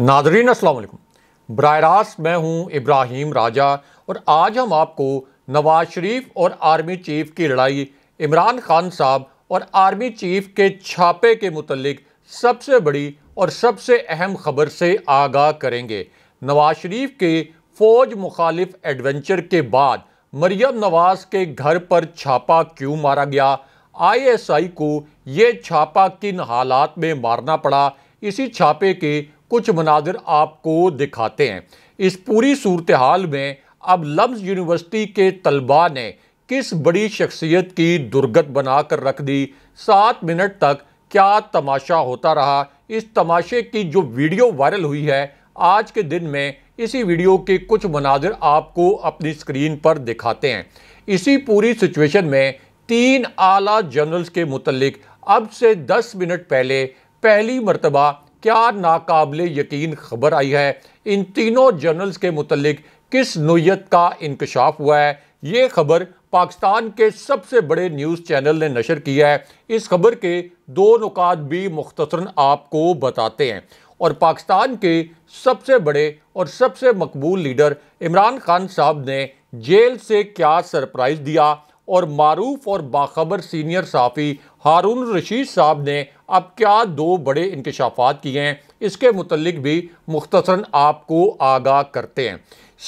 Nadreen असल बर रास्त मैं हूँ इब्राहिम राजा और आज हम आपको नवाज शरीफ और आर्मी चीफ की लड़ाई इमरान खान साहब और आर्मी चीफ के छापे के मतलब सबसे बड़ी और सबसे अहम खबर से आगाह करेंगे नवाज शरीफ के फ़ौज मुखालिफ एडवेंचर के बाद मरियम नवाज के घर पर छापा क्यों मारा गया आईएसआई को ये छापा किन हालात में मारना पड़ा इसी छापे के कुछ मनाजिर आपको दिखाते हैं इस पूरी सूरत हाल में अब लम्स यूनिवर्सिटी के तलबा ने किस बड़ी शख्सियत की दुर्गत बना कर रख दी सात मिनट तक क्या तमाशा होता रहा इस तमाशे की जो वीडियो वायरल हुई है आज के दिन में इसी वीडियो के कुछ मनाजिर आपको अपनी स्क्रीन पर दिखाते हैं इसी पूरी सिचुएशन में तीन आला जनरल्स के मुतलक अब से दस मिनट पहले पहली मरतबा क्या नाकबिल यकीन खबर आई है इन तीनों जर्नल्स के मुतलक किस नोयत का इंकशाफ हुआ है ये खबर पाकिस्तान के सबसे बड़े न्यूज़ चैनल ने नशर किया है इस खबर के दो नुकात भी मुख्तसरा आपको बताते हैं और पाकिस्तान के सबसे बड़े और सबसे मकबूल लीडर इमरान खान साहब ने जेल से क्या सरप्राइज़ दिया और मारूफ और बाखबर सीनियर साफ़ी हारून रशीद साहब ने अब क्या दो बड़े इंकशाफात किए हैं इसके मतलब भी मुख्तसरा आपको आगाह करते हैं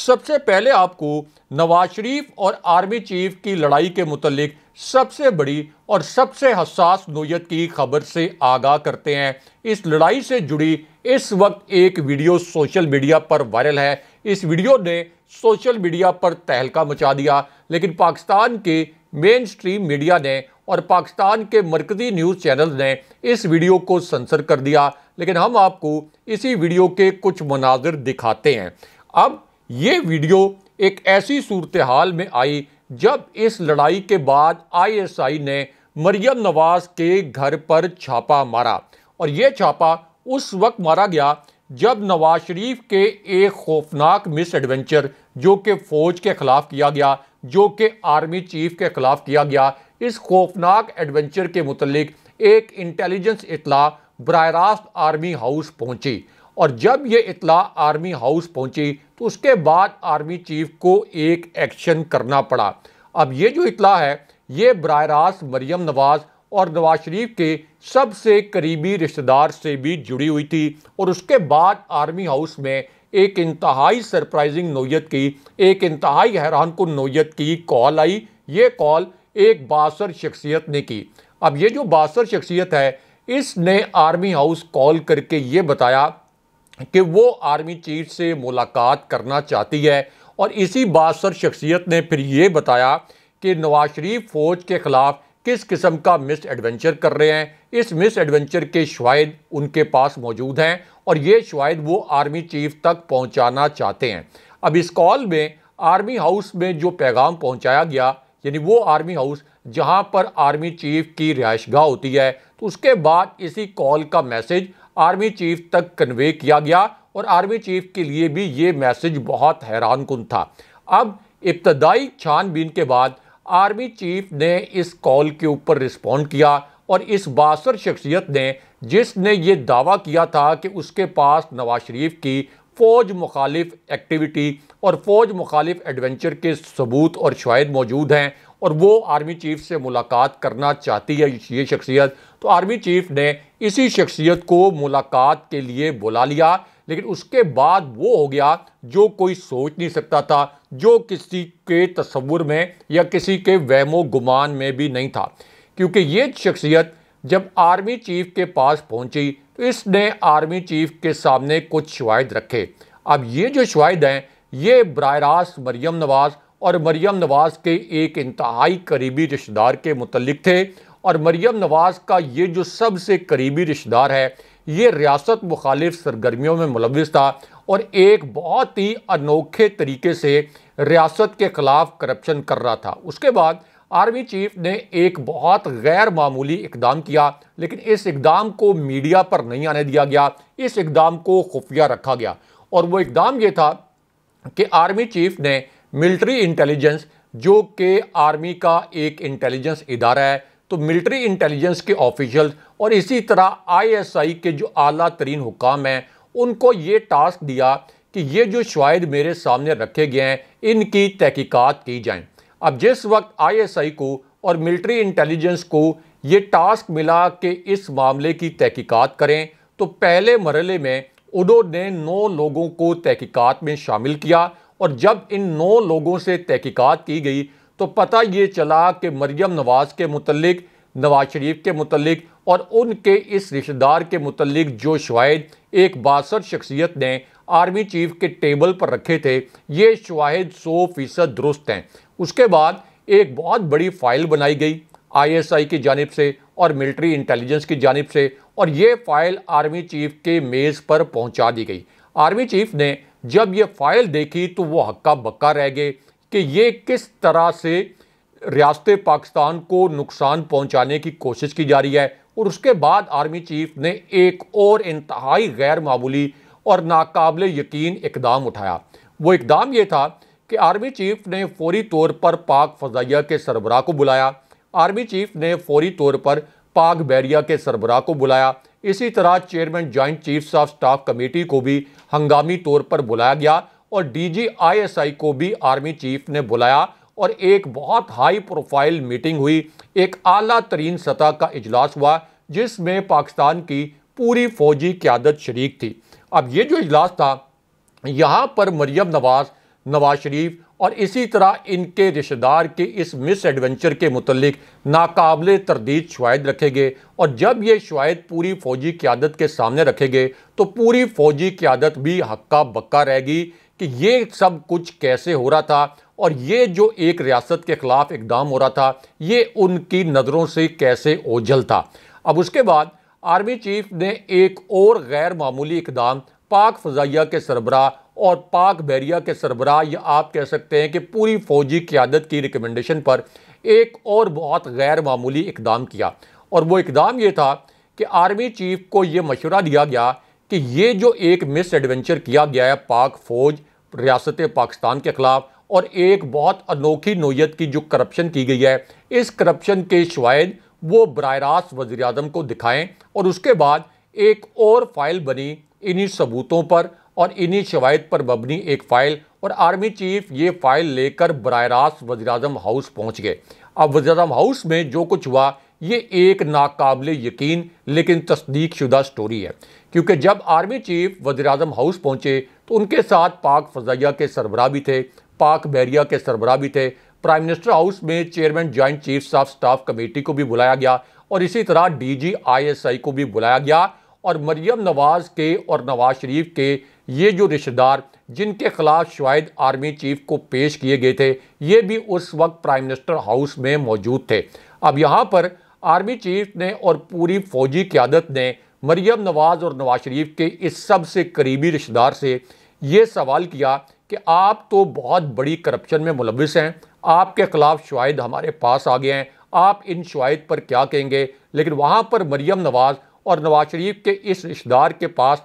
सबसे पहले आपको नवाज शरीफ और आर्मी चीफ की लड़ाई के मतलब सबसे बड़ी और सबसे हसास नोयत की खबर से आगाह करते हैं इस लड़ाई से जुड़ी इस वक्त एक वीडियो सोशल मीडिया पर वायरल है इस वीडियो ने सोशल मीडिया पर तहलका मचा दिया लेकिन पाकिस्तान के मेन स्ट्रीम मीडिया ने और पाकिस्तान के मरकजी न्यूज़ चैनल ने इस वीडियो को सेंसर कर दिया लेकिन हम आपको इसी वीडियो के कुछ मनाजिर दिखाते हैं अब ये वीडियो एक ऐसी सूरत हाल में आई जब इस लड़ाई के बाद आईएसआई ने मरियम नवाज के घर पर छापा मारा और ये छापा उस वक्त मारा गया जब नवाज शरीफ के एक खौफनाक मिस एडवेंचर जो कि फ़ौज के ख़िलाफ़ किया गया जो कि आर्मी चीफ के ख़िलाफ़ किया गया इस खौफनाक एडवेंचर के मुतलिक एक इंटेलिजेंस इतला बर रास्त आर्मी हाउस पहुंची और जब यह इतला आर्मी हाउस पहुंची तो उसके बाद आर्मी चीफ को एक एक्शन करना पड़ा अब ये जो इतला है ये बर रास्त मरियम नवाज़ और नवाज शरीफ के सबसे करीबी रिश्तेदार से भी जुड़ी हुई थी और उसके बाद आर्मी हाउस में एक इंतहाई सरप्राइजिंग नोयत की एक इंतहाई हैरान कन नोयत की कॉल आई ये कॉल एक बासर शख्सियत ने की अब ये जो बासर शख्सियत है इसने आर्मी हाउस कॉल करके ये बताया कि वो आर्मी चीफ से मुलाकात करना चाहती है और इसी बासर शख्सियत ने फिर ये बताया कि नवाज शरीफ फ़ौज के ख़िलाफ़ किस किस्म का मिस एडवेंचर कर रहे हैं इस मिस एडवेंचर के शवाद उनके पास मौजूद हैं और ये शवाद वो आर्मी चीफ तक पहुंचाना चाहते हैं अब इस कॉल में आर्मी हाउस में जो पैगाम पहुंचाया गया यानी वो आर्मी हाउस जहां पर आर्मी चीफ की रिहाइशगाह होती है तो उसके बाद इसी कॉल का मैसेज आर्मी चीफ तक कन्वे किया गया और आर्मी चीफ के लिए भी ये मैसेज बहुत हैरान था अब इब्तदाई छानबीन के बाद आर्मी चीफ ने इस कॉल के ऊपर रिस्पॉन्ड किया और इस बासर शख्सियत ने जिसने ये दावा किया था कि उसके पास नवाज शरीफ की फ़ौज मुखालिफ एक्टिविटी और फ़ौज मुखालिफ एडवेंचर के सबूत और शायद मौजूद हैं और वो आर्मी चीफ से मुलाकात करना चाहती है ये शख्सियत तो आर्मी चीफ ने इसी शख्सियत को मुलाकात के लिए बुला लिया लेकिन उसके बाद वो हो गया जो कोई सोच नहीं सकता था जो किसी के तस्वुर में या किसी के वहमो गुमान में भी नहीं था क्योंकि ये शख्सियत जब आर्मी चीफ के पास पहुंची तो इसने आर्मी चीफ के सामने कुछ शवाद रखे अब ये जो शवाद हैं ये बर रास्त मरियम नवाज़ और मरीम नवाज़ के एक इंतहाई करीबी रिश्तेदार के मुतलक थे और मरीम नवाज़ का ये जो सबसे करीबी रिश्तेदार है ये रियासत मुखालिफ सरगर्मियों में मुलविस था और एक बहुत ही अनोखे तरीके से रियासत के ख़िलाफ़ करप्शन कर रहा था उसके बाद आर्मी चीफ ने एक बहुत गैर मामूली इकदाम किया लेकिन इस इकदाम को मीडिया पर नहीं आने दिया गया इस इकदाम को खुफिया रखा गया और वो इकदाम ये था कि आर्मी चीफ ने मिलिट्री इंटेलिजेंस जो कि आर्मी का एक इंटेलिजेंस इदारा है तो मिलिट्री इंटेलिजेंस के ऑफिशियल और इसी तरह आईएसआई के जो आला तरीन हुकाम हैं उनको ये टास्क दिया कि ये जो शायद मेरे सामने रखे गए हैं इनकी तहकीकत की जाए अब जिस वक्त आईएसआई को और मिलिट्री इंटेलिजेंस को ये टास्क मिला कि इस मामले की तहकीकात करें तो पहले मरले में उन्होंने नौ लोगों को तहकीकात में शामिल किया और जब इन नौ लोगों से तहकीकात की गई तो पता ये चला कि मरियम नवाज़ के मतलब नवाज शरीफ के मतलब और उनके इस रिश्तेदार के मतलब जो शवाहद एक बासर शख्सियत ने आर्मी चीफ के टेबल पर रखे थे ये शवाहद सौ फीसद दुरुस्त हैं उसके बाद एक बहुत बड़ी फ़ाइल बनाई गई आईएसआई की जानब से और मिलिट्री इंटेलिजेंस की जानब से और ये फ़ाइल आर्मी चीफ के मेज़ पर पहुंचा दी गई आर्मी चीफ ने जब ये फ़ाइल देखी तो वो हक्का बक्का रह गए कि ये किस तरह से रियासत पाकिस्तान को नुकसान पहुंचाने की कोशिश की जा रही है और उसके बाद आर्मी चीफ ने एक और इंतहाई गैर मामूली और नाकबिल यकीन इकदाम उठाया वो इकदाम ये था कि आर्मी चीफ ने फौरी तौर पर पाक फजाइया के सरबराह को बुलाया आर्मी चीफ ने फौरी तौर पर पाक बैरिया के सरबराह को बुलाया इसी तरह chairman joint chiefs of staff committee को भी हंगामी तौर पर बुलाया गया और डीजीआईएसआई को भी आर्मी चीफ ने बुलाया और एक बहुत हाई प्रोफाइल मीटिंग हुई एक आला तरीन सतह का इजलास हुआ जिसमें पाकिस्तान की पूरी फौजी क्यादत शरीक थी अब ये जो इजलास था यहाँ पर मरियम नवाज नवाज शरीफ और इसी तरह इनके रिश्तेदार के इस मिस एडवेंचर के मतलब नाकबले तरदीद शवायद रखे गए और जब ये शवायद पूरी फौजी क्यादत के सामने रखे गए तो पूरी फौजी क्यादत भी हक्का बक्का रहेगी कि ये सब कुछ कैसे हो रहा था और ये जो एक रियासत के ख़िलाफ़ इकदाम हो रहा था ये उनकी नज़रों से कैसे ओझल था अब उसके बाद आर्मी चीफ ने एक और गैर मामूली इकदाम पाक फ़जाइया के सरबरा और पाक बैरिया के सरबरा या आप कह सकते हैं कि पूरी फ़ौजी क्यादत की रिकमेंडेशन पर एक और बहुत गैर मामूली इकदाम किया और वो इकदाम ये था कि आर्मी चीफ को ये मशवरा दिया गया कि ये जो एक मिस एडवेंचर किया गया है पाक फौज रियासत पाकिस्तान के ख़िलाफ़ और एक बहुत अनोखी नोयत की जो करप्शन की गई है इस करप्शन के शवायद वो बर रास्त वज़ी अजम को दिखाएँ और उसके बाद एक और फाइल बनी इन्हीं सबूतों पर और इन्हीं शवायद पर मबनी एक फ़ाइल और आर्मी चीफ ये फ़ाइल लेकर बर रास्त वजी अजम हाउस पहुँच गए अब वजी अजम हाउस में जो कुछ हुआ ये एक नाकबले यकीन लेकिन तस्दीक शुदा स्टोरी है क्योंकि जब आर्मी चीफ वजी अजम हाउस पहुँचे तो उनके साथ पाक फजाइया के सरबरा भी थे पाक बैरिया के सरबरा भी थे प्राइम मिनिस्टर हाउस में chairman joint chief of staff committee को भी बुलाया गया और इसी तरह एस आई को भी बुलाया गया और मरियम नवाज़ के और नवाज शरीफ के ये जो रिश्तेदार जिनके खिलाफ शायद आर्मी चीफ को पेश किए गए थे ये भी उस वक्त प्राइम मिनिस्टर हाउस में मौजूद थे अब यहाँ पर आर्मी चीफ ने और पूरी फौजी क्यादत ने मरियम नवाज़ और नवाज शरीफ के इस सबसे करीबी रिश्तेदार से ये सवाल किया कि आप तो बहुत बड़ी करप्शन में मुलविस हैं आपके ख़िलाफ़ शायद हमारे पास आ गए हैं आप इन शवाद पर क्या कहेंगे लेकिन वहाँ पर मरियम नवाज़ और नवाज शरीफ के इस रिश्तेदार के पास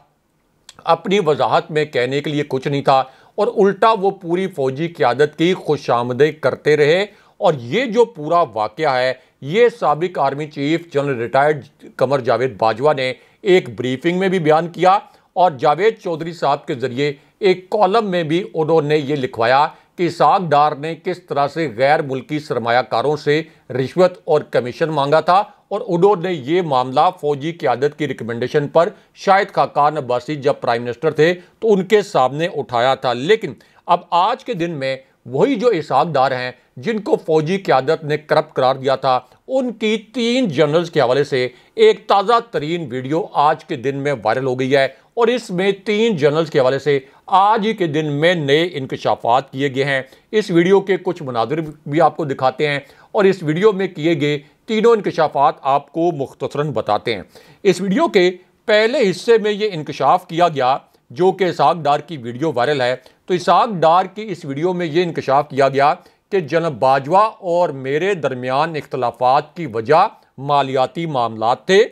अपनी वजाहत में कहने के लिए कुछ नहीं था और उल्टा वो पूरी फ़ौजी क्यादत की आमदे करते रहे और ये जो पूरा वाक्य है ये सबक army chief general retired Qamar Javed Bajwa ने एक ब्रीफिंग में भी बयान किया और जावेद चौधरी साहब के ज़रिए एक कॉलम में भी उन्होंने ये लिखवाया कि साग डार ने किस तरह से गैर मुल्की सरमाकारों से रिश्वत और कमीशन मांगा था और उन्होंने ये मामला फौजी क्यादत की रिकमेंडेशन पर शायद खाकान अब्बासी जब प्राइम मिनिस्टर थे तो उनके सामने उठाया था लेकिन अब आज के दिन में वही जो इसाकदार हैं जिनको फौजी क्यादत ने करप्ट करार दिया था उनकी तीन जनरल्स के हवाले से एक ताज़ा तरीन वीडियो आज के दिन में वायरल हो गई है और इसमें तीन जनरल्स के हवाले से आज ही के दिन में नए इंकशाफात किए गए हैं इस वीडियो के कुछ मनाजिर भी आपको दिखाते हैं और इस वीडियो में किए गए तीनों इंकशाफात आपको मुख्तसरा बताते हैं इस वीडियो के पहले हिस्से में ये इंकशाफ किया गया जो कि इसहाक डार की वीडियो वायरल है तो इसहाक डार की इस वीडियो में ये इंकशाफ किया गया कि जनब बाजवा और मेरे दरमियान इख्तलाफात की वजह मालियाती मामला थे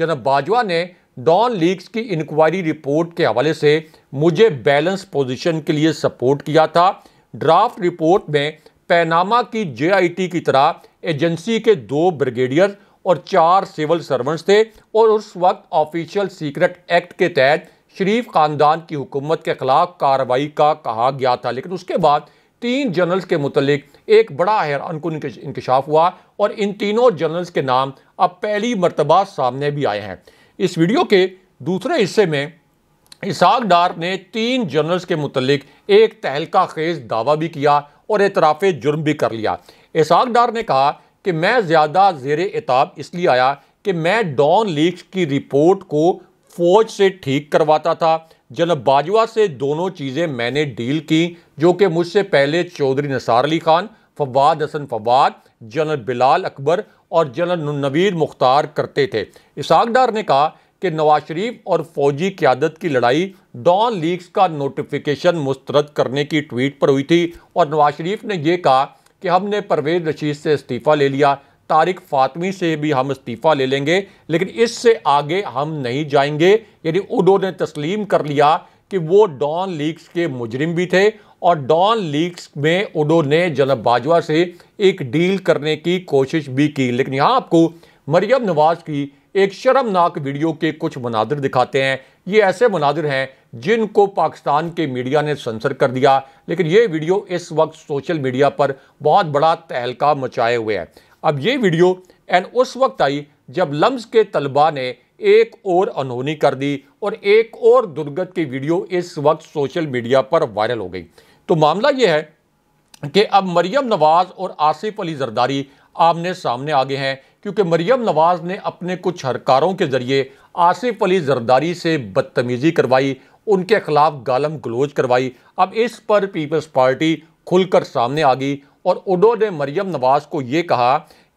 जनब बाजवा ने डॉन लीग्स की इंक्वायरी रिपोर्ट के हवाले से मुझे बैलेंस पोजिशन के लिए सपोर्ट किया था ड्राफ्ट रिपोर्ट में पैनामा की टी की तरह एजेंसी के दो ब्रिगेडियर और चार सिविल सर्वेंट्स थे और उस वक्त ऑफिशियल सीक्रेट एक्ट के तहत शरीफ ख़ानदान की हुकूमत के ख़िलाफ़ कार्रवाई का कहा गया था लेकिन उसके बाद तीन जनरल्स के मुतलिक एक बड़ा हैरान कन इंकशाफ हुआ और इन तीनों जनरल्स के नाम अब पहली मरतबा सामने भी आए हैं इस वीडियो के दूसरे हिस्से में इसाक डार ने तीन जनरल्स के मुतलिक एक तहलका खेज दावा भी किया और एतराफ़ जुर्म भी कर लिया इसाक डार ने कहा कि मैं ज़्यादा जेर एताब इसलिए आया कि मैं डॉन लीक्स की रिपोर्ट को फौज से ठीक करवाता था जनरल बाजवा से दोनों चीज़ें मैंने डील की जो कि मुझसे पहले चौधरी नसार अली खान फवाद हसन फवाद जनरल बिलाल अकबर और जनरल नवीर मुख्तार करते थे इसाक डार ने कहा कि नवाज शरीफ और फौजी क्यादत की लड़ाई डॉन लीग्स का नोटिफिकेशन मुस्तरद करने की ट्वीट पर हुई थी और नवाज शरीफ ने यह कहा कि हमने परवेज रशीद से इस्तीफ़ा ले लिया तारिक फातमी से भी हम इस्तीफ़ा ले लेंगे लेकिन इससे आगे हम नहीं जाएंगे यानी ने तस्लीम कर लिया कि वो डॉन लीक्स के मुजरिम भी थे और डॉन लीक्स में ने जनब बाजवा से एक डील करने की कोशिश भी की लेकिन यहाँ आपको मरियम नवाज़ की एक शर्मनाक वीडियो के कुछ मनादर दिखाते हैं ये ऐसे मनादिर हैं जिनको पाकिस्तान के मीडिया ने सेंसर कर दिया लेकिन ये वीडियो इस वक्त सोशल मीडिया पर बहुत बड़ा तहलका मचाए हुए है अब ये वीडियो एंड उस वक्त आई जब लम्स के तलबा ने एक और अनहोनी कर दी और एक और दुर्गत की वीडियो इस वक्त सोशल मीडिया पर वायरल हो गई तो मामला यह है कि अब मरियम नवाज़ और आसिफ अली जरदारी आमने सामने आ गए हैं क्योंकि मरियम नवाज़ ने अपने कुछ हरकारों के ज़रिए आसिफ अली जरदारी से बदतमीज़ी करवाई उनके खिलाफ गालम गलोज करवाई अब इस पर पीपल्स पार्टी खुलकर सामने आ गई और उडो ने मरियम नवाज को यह कहा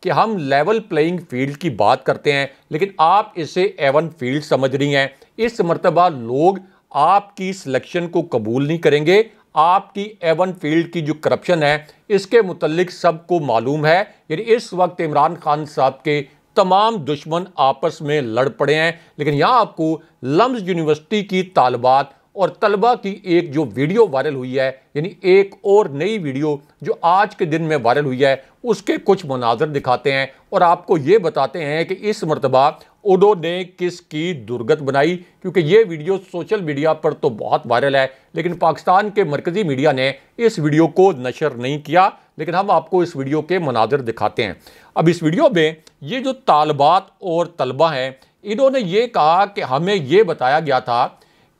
कि हम लेवल प्लेइंग फील्ड की बात करते हैं लेकिन आप इसे एवन फील्ड समझ रही हैं इस मरतबा लोग आपकी सिलेक्शन को कबूल नहीं करेंगे आपकी एवन फील्ड की जो करप्शन है इसके मुतलक सबको मालूम है यानी इस वक्त इमरान खान साहब के तमाम दुश्मन आपस में लड़ पड़े हैं लेकिन यहाँ आपको लम्स यूनिवर्सिटी की तालबात और तलबा की एक जो वीडियो वायरल हुई है यानी एक और नई वीडियो जो आज के दिन में वायरल हुई है उसके कुछ मनाजर दिखाते हैं और आपको ये बताते हैं कि इस मरतबा उडो ने किसकी दुर्गत बनाई क्योंकि ये वीडियो सोशल मीडिया पर तो बहुत वायरल है लेकिन पाकिस्तान के मरकज़ी मीडिया ने इस वीडियो को नशर नहीं किया लेकिन हम आपको इस वीडियो के मनाजर दिखाते हैं अब इस वीडियो में ये जो तालबात और तलबा हैं इन्होंने ये कहा कि हमें ये बताया गया था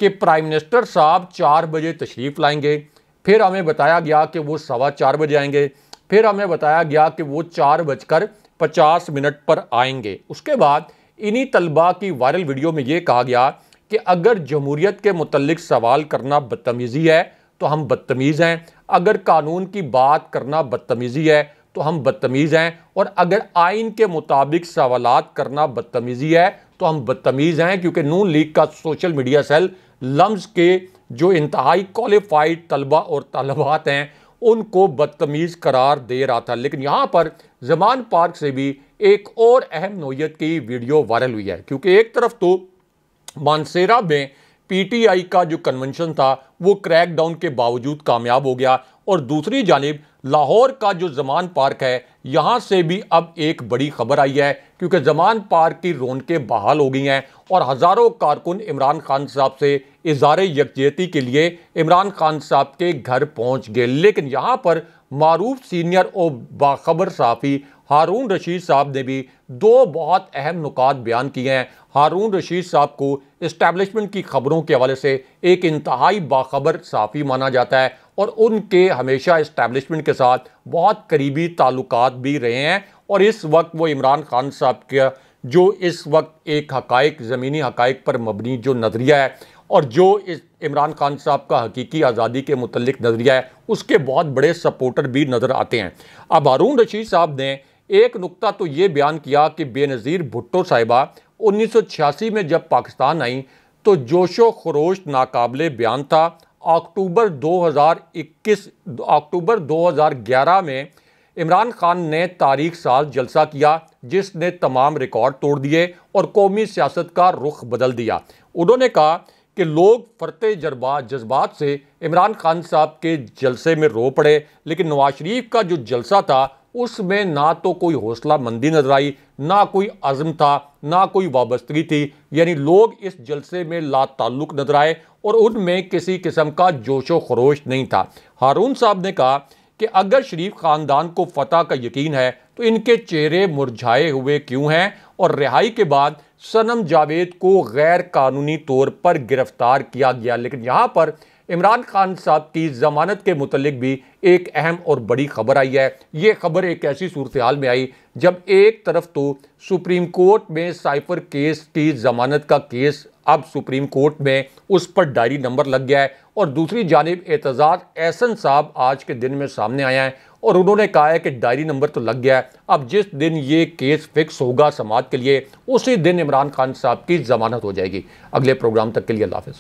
कि प्राइम मिनिस्टर साहब चार बजे तशरीफ़ लाएंगे फिर हमें बताया गया कि वो सवा चार बजे आएंगे फिर हमें बताया गया कि वो चार बजकर पचास मिनट पर आएंगे उसके बाद इन्हीं तलबा की वायरल वीडियो में ये कहा गया कि अगर जमहूरीत के मतलब सवाल करना बदतमीज़ी है तो हम बदतमीज़ हैं अगर कानून की बात करना बदतमीज़ी है तो हम बदतमीज़ हैं और अगर आइन के मुताबिक सवाल करना बदतमीज़ी है तो हम बदतमीज़ हैं क्योंकि नून लीग का सोशल मीडिया सेल लम्स के जो इंतहाई क्वालिफाइड तलबा और तलबात हैं उनको बदतमीज़ करार दे रहा था लेकिन यहाँ पर जमान पार्क से भी एक और अहम नोयत की वीडियो वायरल हुई है क्योंकि एक तरफ तो मानसेरा में पीटीआई का जो कन्वेंशन था वो क्रैकडाउन के बावजूद कामयाब हो गया और दूसरी जानब लाहौर का जो जमान पार्क है यहाँ से भी अब एक बड़ी खबर आई है क्योंकि जमान पार्क की रौनकें बहाल हो गई हैं और हज़ारों कारकुन इमरान खान साहब से इजहार यकजहती के लिए इमरान खान साहब के घर पहुँच गए लेकिन यहाँ पर मरूफ सीनियर और बाखबर साफ़ी हारून रशीद साहब ने भी दो बहुत अहम नुकात बयान किए हैं हारून रशीद साहब को इस्टेबलिशमेंट की खबरों के हवाले से एक इंतहाई बाखबर साफ़ी माना जाता है और उनके हमेशा इस्टेब्लिशमेंट के साथ बहुत करीबी ताल्लुक भी रहे हैं और इस वक्त वो इमरान खान साहब के जो इस वक्त एक हकाइक ज़मीनी हकाइक पर मबनी जो नज़रिया है और जो इस इमरान खान साहब का हकीकी आज़ादी के मतलब नज़रिया है उसके बहुत बड़े सपोर्टर भी नज़र आते हैं अब हारून रशीद साहब ने एक नुकता तो ये बयान किया कि बेनज़ीर भुट्टो साहिबा 1986 में जब पाकिस्तान आई तो जोशो खरोश नाकबले बयान था अक्टूबर 2021 अक्टूबर 2011 में इमरान खान ने तारीख साल जलसा किया जिसने तमाम रिकॉर्ड तोड़ दिए और कौमी सियासत का रुख बदल दिया उन्होंने कहा कि लोग फरते जज्बा जज्बात से इमरान खान साहब के जलसे में रो पड़े लेकिन नवाज शरीफ का जो जलसा था उसमें ना तो कोई हौसला मंदी नजर आई ना कोई आजम था ना कोई वाबस्तगी थी यानी लोग इस जलसे में ला ताल्लुक नजर आए और उनमें किसी किस्म का जोशो खरोश नहीं था हारून साहब ने कहा कि अगर शरीफ ख़ानदान को फतह का यकीन है तो इनके चेहरे मुरझाए हुए क्यों हैं और रिहाई के बाद सनम जावेद को गैर कानूनी तौर पर गिरफ्तार किया गया लेकिन यहाँ पर इमरान खान साहब की ज़मानत के मतलब भी एक अहम और बड़ी खबर आई है ये खबर एक ऐसी सूरत हाल में आई जब एक तरफ तो सुप्रीम कोर्ट में साइफर केस की ज़मानत का केस अब सुप्रीम कोर्ट में उस पर डायरी नंबर लग गया है और दूसरी जानब एतजाज़ एहसन साहब आज के दिन में सामने आया है और उन्होंने कहा है कि डायरी नंबर तो लग गया है अब जिस दिन ये केस फिक्स होगा समाज के लिए उसी दिन इमरान खान साहब की ज़मानत हो जाएगी अगले प्रोग्राम तक के लिए अल्लाह हाफ़